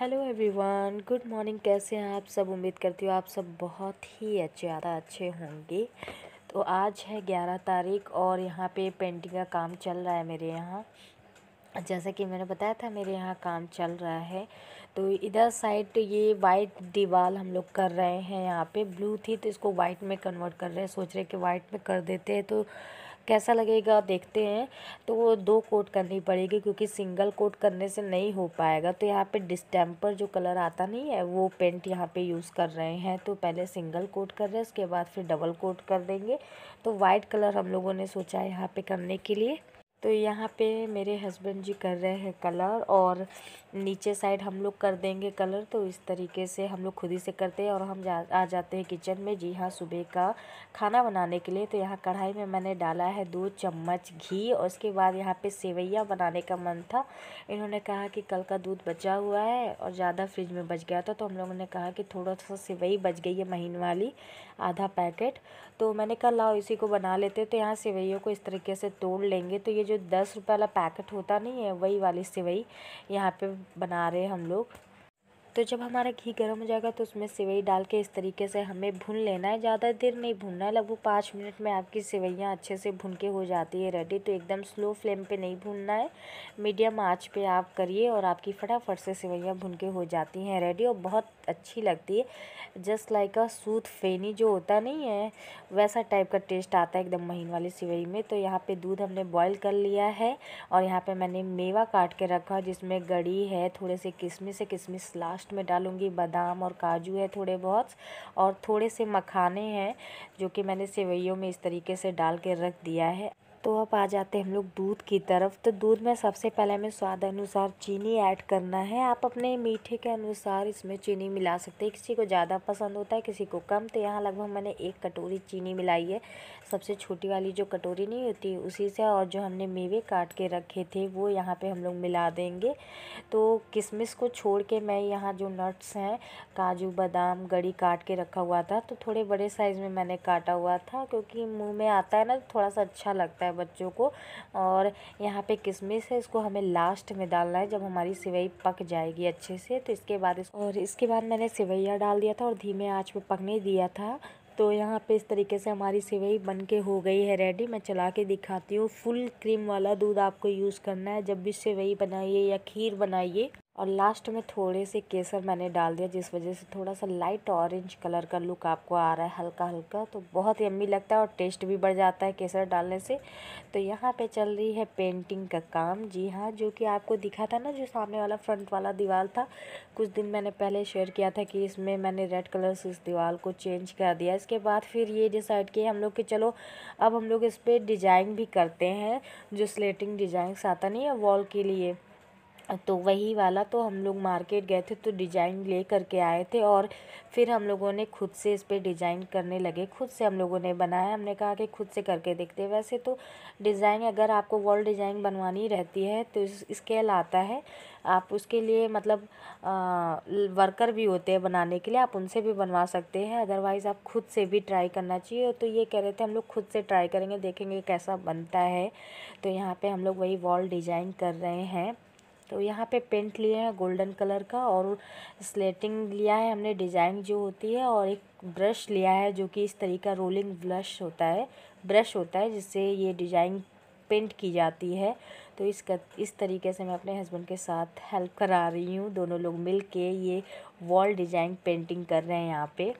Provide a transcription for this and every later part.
hello everyone good morning कैसे हैं आप सब उम्मीद करती हूँ आप सब बहुत ही अच्छे ज़्यादा अच्छे होंगे तो आज है ग्यारह तारीख और यहाँ पे पेंटिंग का काम चल रहा है मेरे यहाँ जैसा कि मैंने बताया था मेरे यहाँ काम चल रहा है तो इधर साइड ये वाइट दीवार हम लोग कर रहे हैं यहाँ पे ब्लू थी तो इसको वाइट में कन्वर्ट कर रहे हैं सोच रहे कि वाइट में कर देते हैं तो कैसा लगेगा देखते हैं तो वो दो कोट करनी पड़ेगी क्योंकि सिंगल कोट करने से नहीं हो पाएगा तो यहाँ पे डिस्टेम्पर जो कलर आता नहीं है वो पेंट यहाँ पे यूज़ कर रहे हैं तो पहले सिंगल कोट कर रहे हैं उसके बाद फिर डबल कोट कर देंगे तो वाइट कलर हम लोगों ने सोचा है यहाँ पर करने के लिए तो यहाँ पे मेरे हस्बैंड जी कर रहे हैं कलर और नीचे साइड हम लोग कर देंगे कलर तो इस तरीके से हम लोग खुद ही से करते हैं और हम जा आ जाते हैं किचन में जी हाँ सुबह का खाना बनाने के लिए तो यहाँ कढ़ाई में मैंने डाला है दो चम्मच घी और उसके बाद यहाँ पे सेवैया बनाने का मन था इन्होंने कहा कि कल का दूध बचा हुआ है और ज़्यादा फ्रिज में बच गया था तो हम लोगों ने कहा कि थोड़ा सा सेवई बच गई है महीन वाली आधा पैकेट तो मैंने कहा लाओ इसी को बना लेते तो यहाँ सेवैयों को इस तरीके से तोड़ लेंगे तो ये जो दस रुपये वाला पैकेट होता नहीं है वही वाली सेवई यहाँ पे बना रहे हैं हम लोग तो जब हमारा घी गर्म हो जाएगा तो उसमें सेवई डाल के इस तरीके से हमें भून लेना है ज़्यादा देर नहीं भूनना है लगभग पाँच मिनट में आपकी सेवैयाँ अच्छे से भून के हो जाती है रेडी तो एकदम स्लो फ्लेम पे नहीं भूनना है मीडियम आँच पे आप करिए और आपकी फटाफट से सेवैयाँ भून के हो जाती हैं रेडी और बहुत अच्छी लगती है जस्ट लाइक अ सूत फेनी जो होता नहीं है वैसा टाइप का टेस्ट आता है एकदम महीन वाली सिवई में तो यहाँ पे दूध हमने बॉईल कर लिया है और यहाँ पे मैंने मेवा काट के रखा जिसमें गड़ी है थोड़े से किशमिश है किशमिश लास्ट लास्ट में डालूँगी बादाम और काजू है थोड़े बहुत और थोड़े से मखाने हैं जो कि मैंने सेवैयों में इस तरीके से डाल के रख दिया है तो अब आ जाते हैं हम लोग दूध की तरफ तो दूध में सबसे पहले हमें स्वाद अनुसार चीनी ऐड करना है आप अपने मीठे के अनुसार इसमें चीनी मिला सकते हैं किसी को ज़्यादा पसंद होता है किसी को कम तो यहाँ लगभग मैंने एक कटोरी चीनी मिलाई है सबसे छोटी वाली जो कटोरी नहीं होती उसी से और जो हमने मेवे काट के रखे थे वो यहाँ पर हम लोग मिला देंगे तो किसमिस को छोड़ के मैं यहाँ जो नट्स हैं काजू बादाम गड़ी काट के रखा हुआ था तो थोड़े बड़े साइज़ में मैंने काटा हुआ था क्योंकि मुँह में आता है ना थोड़ा सा अच्छा लगता है है बच्चों को और यहाँ पे किशमिश है इसको हमें लास्ट में डालना है जब हमारी सिवई पक जाएगी अच्छे से तो इसके बाद इस और इसके बाद मैंने सिवैया डाल दिया था और धीमे आँच पर पकने दिया था तो यहाँ पे इस तरीके से हमारी सेवई बन के हो गई है रेडी मैं चला के दिखाती हूँ फुल क्रीम वाला दूध आपको यूज़ करना है जब भी सेवई बनाइए या खीर बनाइए और लास्ट में थोड़े से केसर मैंने डाल दिया जिस वजह से थोड़ा सा लाइट ऑरेंज कलर का लुक आपको आ रहा है हल्का हल्का तो बहुत यम्मी लगता है और टेस्ट भी बढ़ जाता है केसर डालने से तो यहाँ पे चल रही है पेंटिंग का काम जी हाँ जो कि आपको दिखा था ना जो सामने वाला फ्रंट वाला दीवार था कुछ दिन मैंने पहले शेयर किया था कि इसमें मैंने रेड कलर से इस दीवार को चेंज कर दिया इसके बाद फिर ये डिसाइड किए हम लोग कि चलो अब हम लोग इस पर डिजाइन भी करते हैं जो स्लेटिंग डिजाइन्स आता नहीं है वॉल के लिए तो वही वाला तो हम लोग मार्केट गए थे तो डिजाइन ले करके आए थे और फिर हम लोगों ने खुद से इस पर डिजाइन करने लगे खुद से हम लोगों ने बनाया हमने कहा कि खुद से करके देखते वैसे तो डिज़ाइन अगर आपको वॉल डिज़ाइन बनवानी रहती है तो स्केल आता है आप उसके लिए मतलब आ, वर्कर भी होते हैं बनाने के लिए आप उनसे भी बनवा सकते हैं अदरवाइज़ आप खुद से भी ट्राई करना चाहिए तो ये कह रहे थे हम लोग खुद से ट्राई करेंगे देखेंगे कैसा बनता है तो यहाँ पे हम लोग वही वॉल डिज़ाइन कर रहे हैं तो यहाँ पे पेंट लिए हैं गोल्डन कलर का और स्लेटिंग लिया है हमने डिजाइन जो होती है और एक ब्रश लिया है जो कि इस तरीका रोलिंग ब्रश होता है ब्रश होता है जिससे ये डिजाइन पेंट की जाती है तो इस कर, इस तरीके से मैं अपने हस्बैंड के साथ हेल्प करा रही हूँ दोनों लोग मिल के ये वॉल डिजाइन पेंटिंग कर रहे हैं यहाँ पे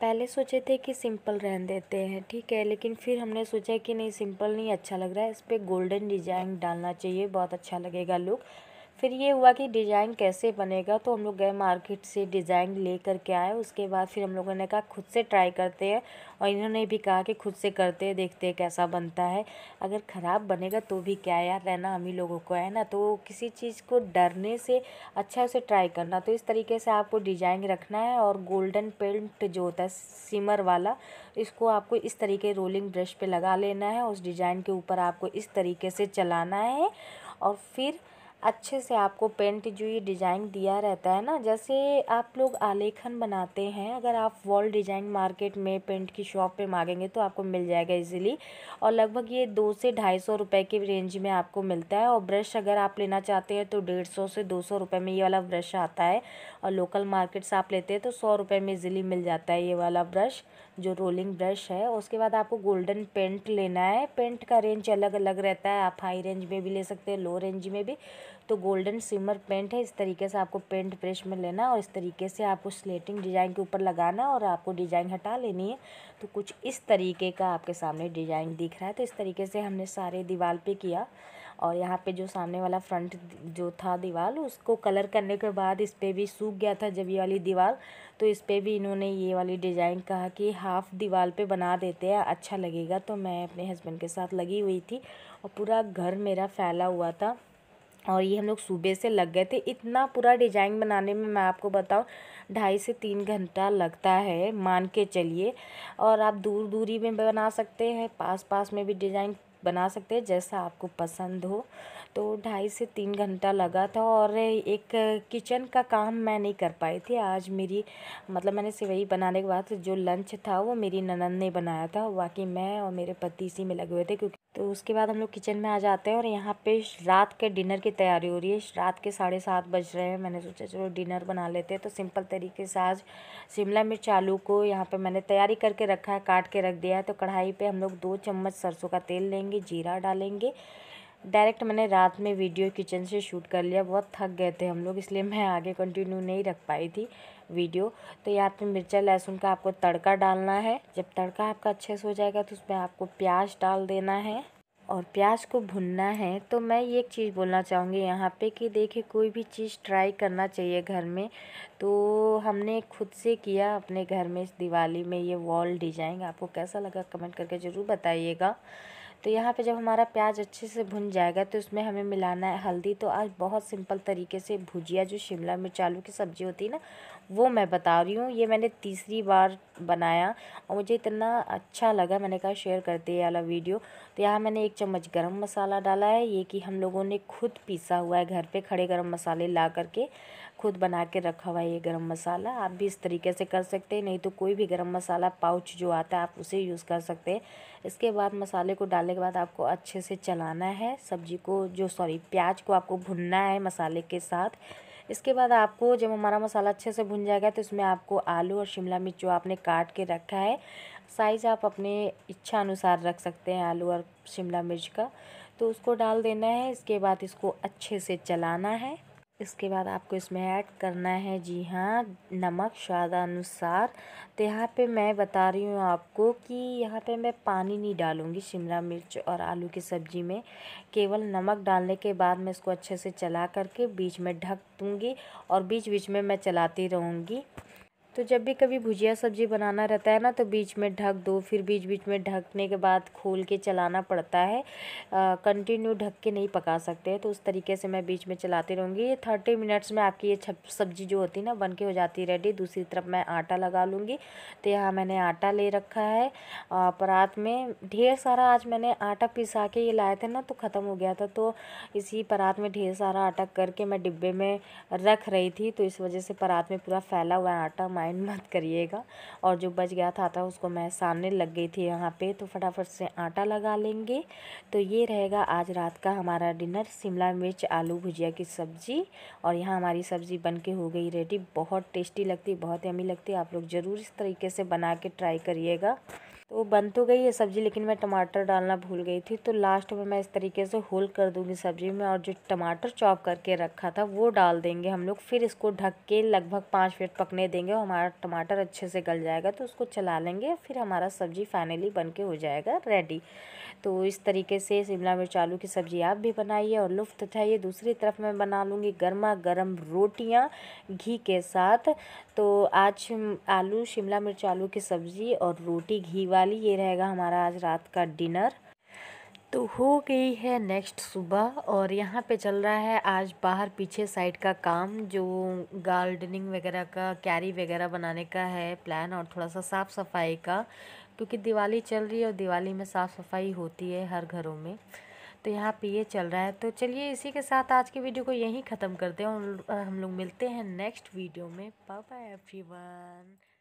पहले सोचे थे कि सिंपल रहन देते हैं ठीक है लेकिन फिर हमने सोचा कि नहीं सिंपल नहीं अच्छा लग रहा है इस पर गोल्डन डिजाइन डालना चाहिए बहुत अच्छा लगेगा लुक फिर ये हुआ कि डिज़ाइन कैसे बनेगा तो हम लोग गए मार्केट से डिज़ाइन ले करके के आए उसके बाद फिर हम लोगों ने कहा खुद से ट्राई करते हैं और इन्होंने भी कहा कि खुद से करते हैं देखते हैं कैसा बनता है अगर ख़राब बनेगा तो भी क्या यार रहना हम ही लोगों को है ना तो किसी चीज़ को डरने से अच्छा उसे ट्राई करना तो इस तरीके से आपको डिजाइन रखना है और गोल्डन पेंट जो होता है सिमर वाला इसको आपको इस तरीके रोलिंग ब्रश पे लगा लेना है उस डिज़ाइन के ऊपर आपको इस तरीके से चलाना है और फिर अच्छे से आपको पेंट जो ये डिज़ाइन दिया रहता है ना जैसे आप लोग आलेखन बनाते हैं अगर आप वॉल डिज़ाइन मार्केट में पेंट की शॉप पे मांगेंगे तो आपको मिल जाएगा इजीली और लगभग ये दो से ढाई सौ रुपये के रेंज में आपको मिलता है और ब्रश अगर आप लेना चाहते हैं तो डेढ़ सौ से दो सौ रुपये में ये वाला ब्रश आता है और लोकल मार्केट से आप लेते हैं तो सौ रुपये में ईजिली मिल जाता है ये वाला ब्रश जो रोलिंग ब्रश है उसके बाद आपको गोल्डन पेंट लेना है पेंट का रेंज अलग अलग रहता है आप हाई रेंज में भी ले सकते हैं लो रेंज में भी तो गोल्डन सिमर पेंट है इस तरीके से आपको पेंट ब्रश में लेना और इस तरीके से आपको स्लेटिंग डिज़ाइन के ऊपर लगाना और आपको डिज़ाइन हटा लेनी है तो कुछ इस तरीके का आपके सामने डिज़ाइन दिख रहा है तो इस तरीके से हमने सारे दीवार पर किया और यहाँ पे जो सामने वाला फ्रंट जो था दीवार उसको कलर करने के बाद इस पर भी सूख गया था जब ये वाली दीवार तो इस पर भी इन्होंने ये वाली डिज़ाइन कहा कि हाफ़ दीवार पे बना देते हैं अच्छा लगेगा तो मैं अपने हस्बैंड के साथ लगी हुई थी और पूरा घर मेरा फैला हुआ था और ये हम लोग सुबह से लग गए थे इतना पूरा डिजाइन बनाने में मैं आपको बताऊँ ढाई से तीन घंटा लगता है मान के चलिए और आप दूर दूरी में बना सकते हैं पास पास में भी डिज़ाइन बना सकते हैं जैसा आपको पसंद हो तो ढाई से तीन घंटा लगा था और एक किचन का काम मैं नहीं कर पाई थी आज मेरी मतलब मैंने सिवई बनाने के बाद जो लंच था वो मेरी ननंद ने बनाया था बाकी मैं और मेरे पति इसी में लगे हुए थे क्योंकि तो उसके बाद हम लोग किचन में आ जाते हैं और यहाँ पे रात के डिनर की तैयारी हो रही है रात के साढ़े सात बज रहे हैं मैंने सोचा चलो डिनर बना लेते हैं तो सिंपल तरीके से आज शिमला मिर्च आलू को यहाँ पे मैंने तैयारी करके रखा है काट के रख दिया है तो कढ़ाई पे हम लोग दो चम्मच सरसों का तेल लेंगे डालेंगे जीरा डालेंगे डायरेक्ट मैंने रात में वीडियो किचन से शूट कर लिया बहुत थक गए थे हम लोग इसलिए मैं आगे कंटिन्यू नहीं रख पाई थी वीडियो तो यहाँ पे मिर्चा लहसुन का आपको तड़का डालना है जब तड़का आपका अच्छे से हो जाएगा तो उसमें आपको प्याज डाल देना है और प्याज को भुनना है तो मैं ये एक चीज़ बोलना चाहूँगी यहाँ पे कि देखिए कोई भी चीज़ ट्राई करना चाहिए घर में तो हमने खुद से किया अपने घर में इस दिवाली में ये वॉल डिजाइन आपको कैसा लगा कमेंट करके ज़रूर बताइएगा तो यहाँ पे जब हमारा प्याज अच्छे से भुन जाएगा तो उसमें हमें मिलाना है हल्दी तो आज बहुत सिंपल तरीके से भुजिया जो शिमला मिर्च आलू की सब्ज़ी होती है ना वो मैं बता रही हूँ ये मैंने तीसरी बार बनाया और मुझे इतना अच्छा लगा मैंने कहा शेयर करते वाला वीडियो तो यहाँ मैंने एक चम्मच गरम मसाला डाला है ये कि हम लोगों ने खुद पीसा हुआ है घर पे खड़े गरम मसाले ला करके खुद बना के रखा हुआ है ये गरम मसाला आप भी इस तरीके से कर सकते हैं नहीं तो कोई भी गरम मसाला पाउच जो आता है आप उसे यूज़ कर सकते हैं इसके बाद मसाले को डालने के बाद आपको अच्छे से चलाना है सब्जी को जो सॉरी प्याज को आपको भुनना है मसाले के साथ इसके बाद आपको जब हमारा मसाला अच्छे से भुन जाएगा तो इसमें आपको आलू और शिमला मिर्च जो आपने काट के रखा है साइज़ आप अपने इच्छा अनुसार रख सकते हैं आलू और शिमला मिर्च का तो उसको डाल देना है इसके बाद इसको अच्छे से चलाना है इसके बाद आपको इसमें ऐड करना है जी हाँ नमक स्वादानुसार तो यहाँ पे मैं बता रही हूँ आपको कि यहाँ पे मैं पानी नहीं डालूँगी शिमला मिर्च और आलू की सब्ज़ी में केवल नमक डालने के बाद मैं इसको अच्छे से चला करके बीच में ढक दूँगी और बीच बीच में मैं चलाती रहूँगी तो जब भी कभी भुजिया सब्ज़ी बनाना रहता है ना तो बीच में ढक दो फिर बीच बीच में ढकने के बाद खोल के चलाना पड़ता है कंटिन्यू ढक के नहीं पका सकते तो उस तरीके से मैं बीच में चलाती रहूँगी ये थर्टी मिनट्स में आपकी ये सब्ज़ी जो होती है ना बन के हो जाती है रेडी दूसरी तरफ मैं आटा लगा लूँगी तो यहाँ मैंने आटा ले रखा है परात में ढेर सारा आज मैंने आटा पिसा के ये लाए थे ना तो ख़त्म हो गया था तो इसी परात में ढेर सारा आटा करके मैं डिब्बे में रख रही थी तो इस वजह से परात में पूरा फैला हुआ आटा माइंड मत करिएगा और जो बच गया था था उसको मैं सानने लग गई थी यहाँ पे तो फटाफट से आटा लगा लेंगे तो ये रहेगा आज रात का हमारा डिनर शिमला मिर्च आलू भुजिया की सब्ज़ी और यहाँ हमारी सब्ज़ी बन के हो गई रेडी बहुत टेस्टी लगती बहुत यमी लगती आप लोग ज़रूर इस तरीके से बना के ट्राई करिएगा तो बन तो गई है सब्ज़ी लेकिन मैं टमाटर डालना भूल गई थी तो लास्ट में मैं इस तरीके से होल कर दूंगी सब्ज़ी में और जो टमाटर चॉप करके रखा था वो डाल देंगे हम लोग फिर इसको ढक के लगभग पाँच मिनट पकने देंगे और हमारा टमाटर अच्छे से गल जाएगा तो उसको चला लेंगे फिर हमारा सब्ज़ी फाइनली बन के हो जाएगा रेडी तो इस तरीके से शिमला मिर्च आलू की सब्ज़ी आप भी बनाइए और लुफ्त उठाइए दूसरी तरफ मैं बना लूँगी गर्मा गर्म रोटियाँ घी के साथ तो आज आलू शिमला मिर्च आलू की सब्ज़ी और रोटी घी वाली ये रहेगा हमारा आज रात का डिनर तो हो गई है नेक्स्ट सुबह और यहाँ पे चल रहा है आज बाहर पीछे साइड का काम जो गार्डनिंग वगैरह का क्यारी वगैरह बनाने का है प्लान और थोड़ा सा साफ़ सफाई का क्योंकि दिवाली चल रही है और दिवाली में साफ़ सफाई होती है हर घरों में तो यहाँ पे ये चल रहा है तो चलिए इसी के साथ आज की वीडियो को यहीं ख़त्म करते हैं और हम लोग मिलते हैं नेक्स्ट वीडियो में बाय एवरी